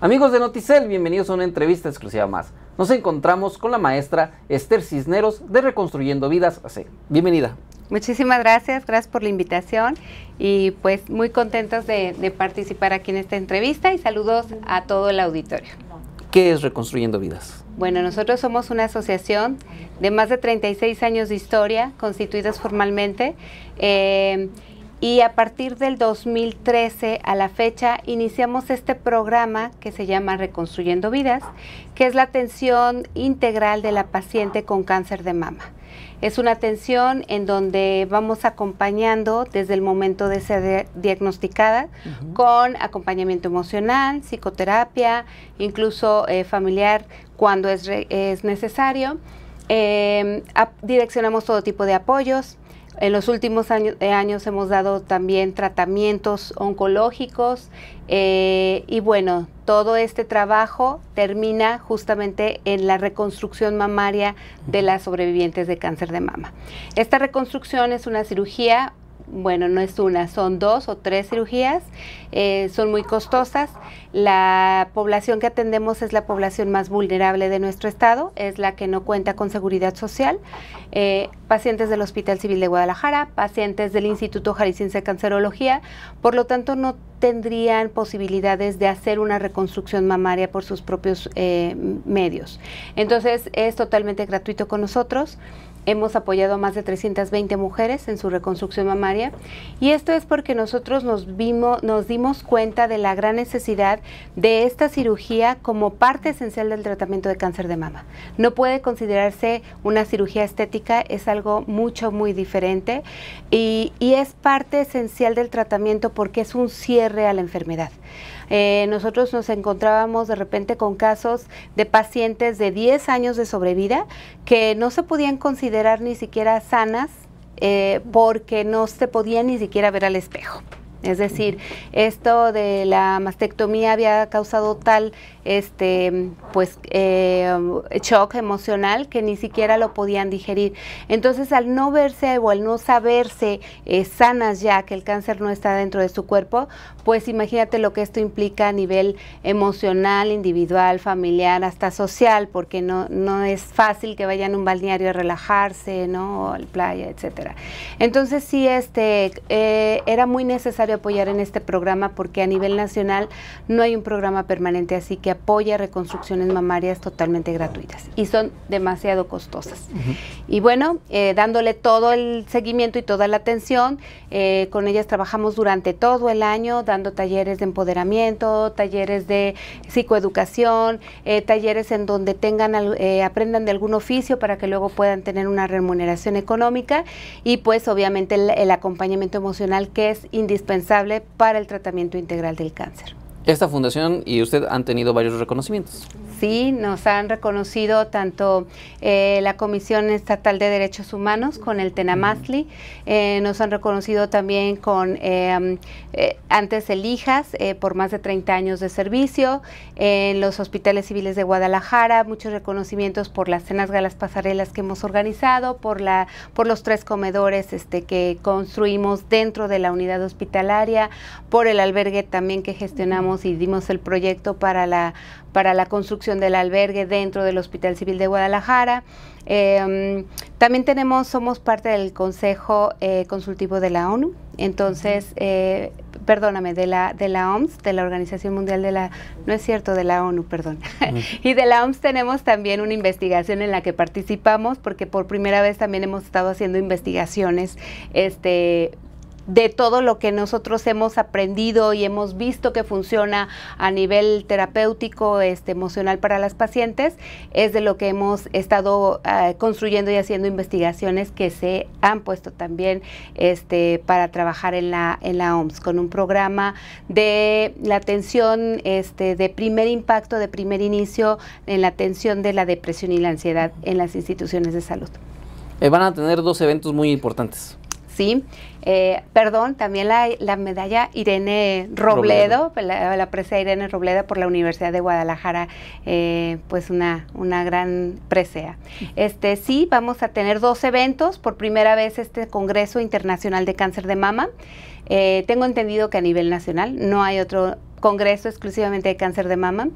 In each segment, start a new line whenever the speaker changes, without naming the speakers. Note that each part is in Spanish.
Amigos de Noticel, bienvenidos a una entrevista exclusiva más. Nos encontramos con la maestra Esther Cisneros de Reconstruyendo Vidas Bienvenida.
Muchísimas gracias, gracias por la invitación y pues muy contentos de, participar aquí en esta entrevista y saludos a todo el auditorio.
¿Qué es Reconstruyendo Vidas?
Bueno, nosotros somos una asociación de más de 36 años de historia, constituidas formalmente. Eh, y a partir del 2013 a la fecha iniciamos este programa que se llama Reconstruyendo Vidas, que es la atención integral de la paciente con cáncer de mama. Es una atención en donde vamos acompañando desde el momento de ser diagnosticada con acompañamiento emocional, psicoterapia, incluso eh, familiar cuando es, necesario. Em, direccionamos todo tipo de apoyos en los últimos eh, años hemos dado también tratamientos oncológicos eh, y bueno, todo este trabajo termina justamente en la reconstrucción mamaria de las sobrevivientes de cáncer de mama. Esta reconstrucción es una cirugía bueno, no es una, son dos o tres cirugías, eh, son muy costosas. La población que atendemos es la población más vulnerable de nuestro estado, es la que no cuenta con seguridad social, eh, pacientes del Hospital Civil de Guadalajara, pacientes del Instituto Jalisciense de Cancerología, por lo tanto no tendrían posibilidades de hacer una reconstrucción mamaria por sus propios eh, medios. Entonces es totalmente gratuito con nosotros. Hemos apoyado a más de 320 mujeres en su reconstrucción mamaria y esto es porque nosotros nos, vimos, nos dimos cuenta de la gran necesidad de esta cirugía como parte esencial del tratamiento de cáncer de mama. No puede considerarse una cirugía estética, es algo mucho, muy diferente y es parte esencial del tratamiento porque es un cierre a la enfermedad. Eh, nosotros nos encontrábamos de repente con casos de pacientes de 10 años de sobrevida que no se podían considerar ni siquiera sanas eh, porque no se podían ni siquiera ver al espejo. Es decir, esto de la mastectomía había causado tal este, pues, eh, shock emocional que ni siquiera lo podían digerir. Entonces, al no verse o al no saberse eh, sanas ya que el cáncer no está dentro de su cuerpo, pues imagínate lo que esto implica a nivel emocional, individual, familiar, hasta social, porque no, no es fácil que vayan a un balneario a relajarse, ¿no? O al playa, etcétera. Entonces, sí, este, eh, era muy necesario apoyar en este programa porque a nivel nacional no hay un programa permanente, así que apoya reconstrucciones mamarias totalmente gratuitas y son demasiado costosas. Y bueno, eh, dándole todo el seguimiento y toda la atención, eh, con ellas trabajamos durante todo el año dando talleres de empoderamiento, talleres de psicoeducación, eh, talleres en donde tengan aprendan de algún oficio para que luego puedan tener una remuneración económica y pues obviamente el acompañamiento emocional que es indispensable para el tratamiento integral del cáncer.
Esta fundación y usted han tenido varios reconocimientos.
Sí, nos han reconocido tanto eh, la Comisión Estatal de Derechos Humanos con el Tenamazli, eh, nos han reconocido también con eh, antes Elijas, por más de 30 años de servicio, en los hospitales civiles de Guadalajara, muchos reconocimientos por las cenas galas pasarelas que hemos organizado, por, la, por los tres comedores este, que construimos dentro de la unidad hospitalaria, por el albergue también que gestionamos y dimos el proyecto para la para la construcción del albergue dentro del Hospital Civil de Guadalajara. Em, también tenemos, somos parte del Consejo eh, Consultivo de la ONU, entonces, eh, perdóname, de la, de la OMS, de la Organización Mundial de la, no es cierto, de la ONU, perdón. y de la OMS tenemos también una investigación en la que participamos, porque por primera vez también hemos estado haciendo investigaciones este, de todo lo que nosotros hemos aprendido y hemos visto que funciona a nivel terapéutico, este, emocional para las pacientes, es de lo que hemos estado eh, construyendo y haciendo investigaciones que se han puesto también este, para trabajar en la, en la OMS, con un programa de la atención este, de primer impacto, de primer inicio, en la atención de la depresión y la ansiedad en las instituciones de salud. Eh,
van a tener dos eventos muy importantes
sí. Eh, perdón, también la, medalla Irene Robledo, La, presea Irene Robledo por la Universidad de Guadalajara, eh, pues una, una gran presea. Este, sí, vamos a tener dos eventos, por primera vez este Congreso Internacional de Cáncer de Mama, eh, tengo entendido que a nivel nacional no hay otro congreso exclusivamente de cáncer de mama.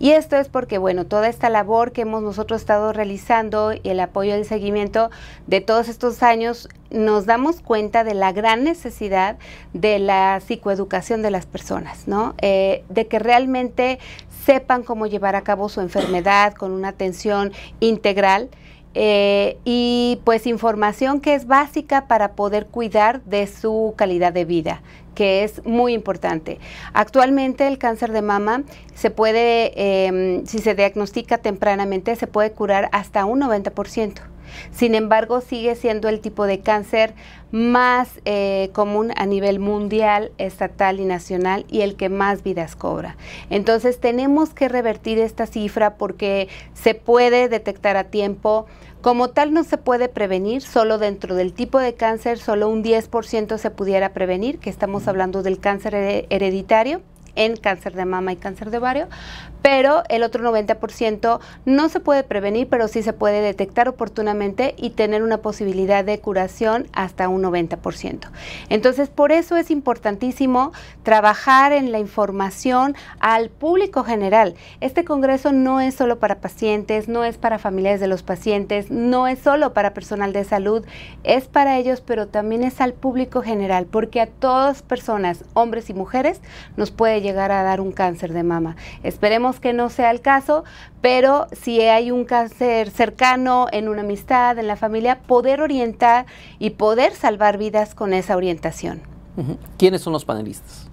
Y esto es porque, bueno, toda esta labor que hemos nosotros estado realizando y el apoyo el seguimiento de todos estos años, nos damos cuenta de la gran necesidad de la psicoeducación de las personas, ¿no? Eh, de que realmente sepan cómo llevar a cabo su enfermedad con una atención integral eh, y pues información que es básica para poder cuidar de su calidad de vida que es muy importante. Actualmente el cáncer de mama se puede, em, si se diagnostica tempranamente, se puede curar hasta un 90%. Sin embargo, sigue siendo el tipo de cáncer más eh, común a nivel mundial, estatal y nacional y el que más vidas cobra. Entonces tenemos que revertir esta cifra porque se puede detectar a tiempo. Como tal no se puede prevenir, solo dentro del tipo de cáncer, solo un 10% se pudiera prevenir, que estamos hablando del cáncer hereditario en cáncer de mama y cáncer de ovario, pero el otro 90% no se puede prevenir, pero sí se puede detectar oportunamente y tener una posibilidad de curación hasta un 90%. Entonces, por eso es importantísimo trabajar en la información al público general. Este congreso no es solo para pacientes, no es para familias de los pacientes, no es solo para personal de salud, es para ellos, pero también es al público general, porque a todas personas, hombres y mujeres, nos puede llegar a dar un cáncer de mama. Esperemos que no sea el caso, pero si hay un cáncer cercano en una amistad, en la familia, poder orientar y poder salvar vidas con esa orientación.
¿Quiénes son los panelistas?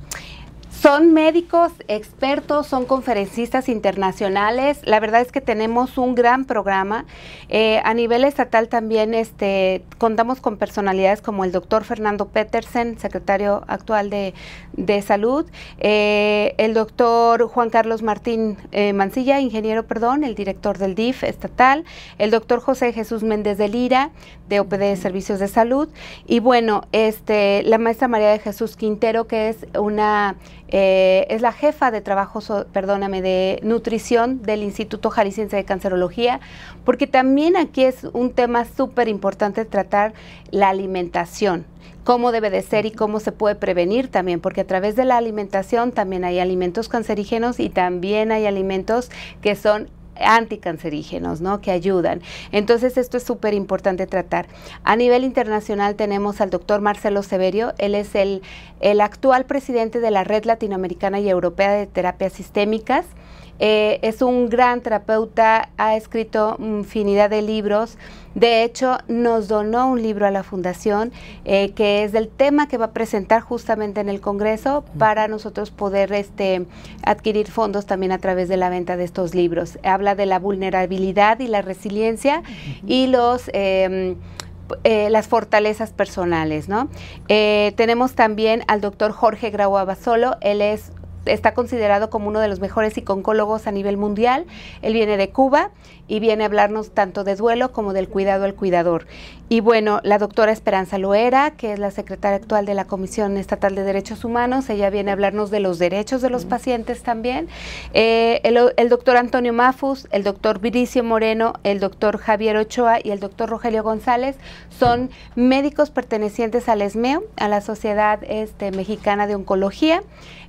Son médicos, expertos, son conferencistas internacionales. La verdad es que tenemos un gran programa. Eh, a nivel estatal también este, contamos con personalidades como el doctor Fernando Petersen, secretario actual de, Salud, eh, el doctor Juan Carlos Martín eh, Mancilla, ingeniero, perdón, el director del DIF estatal, el doctor José Jesús Méndez de Lira, de OPD de Servicios de Salud, y bueno, este, la maestra María de Jesús Quintero, que es una eh, es la jefa de trabajo, perdóname, de nutrición del Instituto Jalisciense de Cancerología, porque también aquí es un tema súper importante tratar la alimentación cómo debe de ser y cómo se puede prevenir también, porque a través de la alimentación también hay alimentos cancerígenos y también hay alimentos que son anticancerígenos, ¿no? Que ayudan. Entonces esto es súper importante tratar. A nivel internacional tenemos al doctor Marcelo Severio, él es el, el actual presidente de la Red Latinoamericana y Europea de Terapias Sistémicas. Eh, es un gran terapeuta, ha escrito infinidad de libros. De hecho, nos donó un libro a la Fundación eh, que es del tema que va a presentar justamente en el Congreso para nosotros poder este, adquirir fondos también a través de la venta de estos libros. Habla de la vulnerabilidad y la resiliencia y los... Em, eh, las fortalezas personales, tenemos también al doctor Jorge Grau Abasolo, él es está considerado como uno de los mejores psicólogos a nivel mundial. Él viene de Cuba y viene a hablarnos tanto de duelo como del cuidado al cuidador. Y bueno, la doctora Esperanza Loera, que es la secretaria actual de la Comisión Estatal de Derechos Humanos, ella viene a hablarnos de los derechos de los pacientes también. Eh, el, doctor Antonio Mafus, el doctor Viricio Moreno, el doctor Javier Ochoa y el doctor Rogelio González son médicos pertenecientes al ESMEO, a la Sociedad este, Mexicana de Oncología.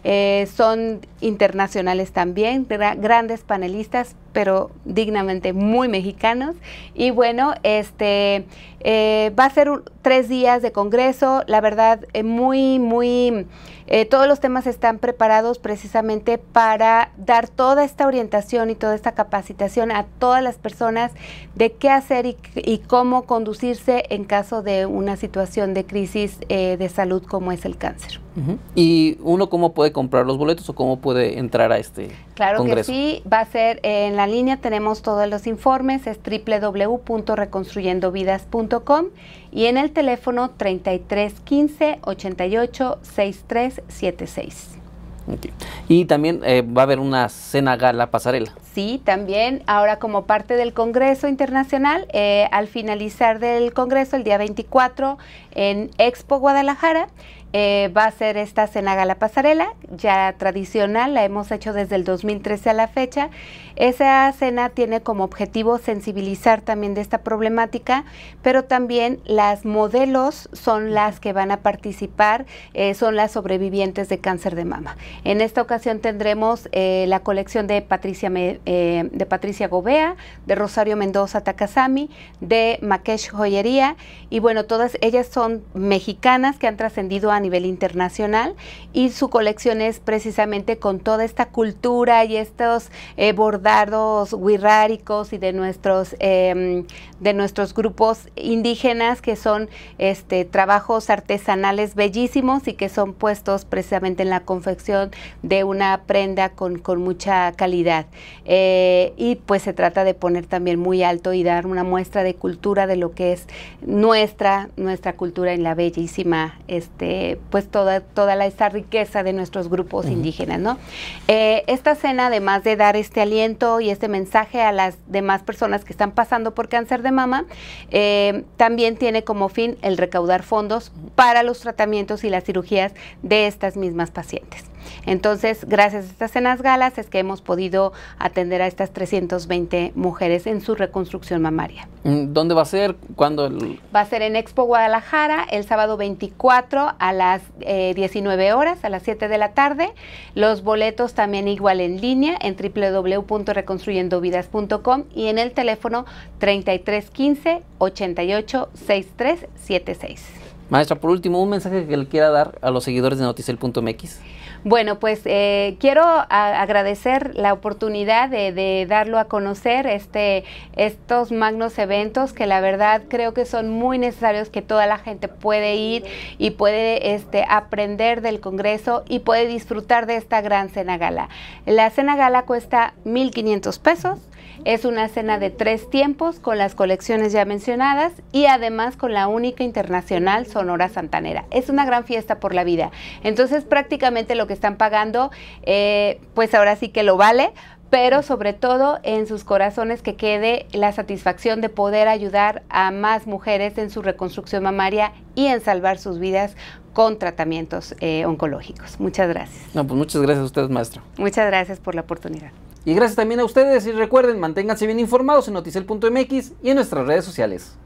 Eh, son son internacionales también, grandes panelistas, pero dignamente muy mexicanos. Y bueno, este eh, va a ser tres días de congreso, la verdad, eh, muy, muy, eh, todos los temas están preparados precisamente para dar toda esta orientación y toda esta capacitación a todas las personas de qué hacer y, cómo conducirse en caso de una situación de crisis de salud como es el cáncer.
¿Y uno cómo puede comprar los boletos o cómo puede entrar a este congreso? Claro que sí,
va a ser en la la línea tenemos todos los informes, es www.reconstruyendovidas.com y en el teléfono 3315 88 63 76
Y también eh, va a haber una cena gala pasarela.
Sí, también. Ahora como parte del Congreso Internacional, eh, al finalizar del Congreso el día 24 en Expo Guadalajara, eh, va a ser esta cena gala pasarela, ya tradicional, la hemos hecho desde el 2013 a la fecha. Esa cena tiene como objetivo sensibilizar también de esta problemática, pero también las modelos son las que van a participar, eh, son las sobrevivientes de cáncer de mama. En esta ocasión tendremos eh, la colección de Patricia, de Patricia Gobea, de Rosario Mendoza Takasami, de Makesh Joyería, y bueno, todas ellas son mexicanas que han trascendido a nivel internacional y su colección es precisamente con toda esta cultura y estos eh, bordados wixárikos y de nuestros, em, de nuestros grupos indígenas que son este, trabajos artesanales bellísimos y que son puestos precisamente en la confección de una prenda con, con mucha calidad. Eh, y pues se trata de poner también muy alto y dar una muestra de cultura de lo que es nuestra, nuestra cultura en la bellísima este, eh, pues toda, toda esa riqueza de nuestros grupos indígenas, ¿no? Eh, esta cena, además de dar este aliento y este mensaje a las demás personas que están pasando por cáncer de mama, eh, también tiene como fin el recaudar fondos para los tratamientos y las cirugías de estas mismas pacientes. Entonces, gracias a estas cenas galas es que hemos podido atender a estas 320 mujeres en su reconstrucción mamaria.
Mm, ¿Dónde va a ser? ¿Cuándo?
Va a ser en Expo Guadalajara el sábado 24 a las 19 eh, horas, a las 7 de la tarde. Los boletos también igual en línea en www.reconstruyendovidas.com y en el teléfono 3315 88 6376.
Maestra, por último, un mensaje que le quiera dar a los seguidores de noticel.mx.
Bueno, pues eh, quiero agradecer la oportunidad de, darlo a conocer, este, estos magnos eventos que la verdad creo que son muy necesarios, que toda la gente puede ir y puede este, aprender del Congreso y puede disfrutar de esta gran cena gala. La cena gala cuesta 1.500 pesos es una cena de tres tiempos con las colecciones ya mencionadas y además con la única internacional Sonora Santanera. Es una gran fiesta por la vida. Entonces prácticamente lo que están pagando, eh, pues ahora sí que lo vale, pero sobre todo en sus corazones que quede la satisfacción de poder ayudar a más mujeres en su reconstrucción mamaria y en salvar sus vidas con tratamientos eh, oncológicos. Muchas gracias.
No, pues muchas gracias a ustedes, maestro.
Muchas gracias por la oportunidad.
Y gracias también a ustedes y recuerden, manténganse bien informados en noticel.mx y en nuestras redes sociales.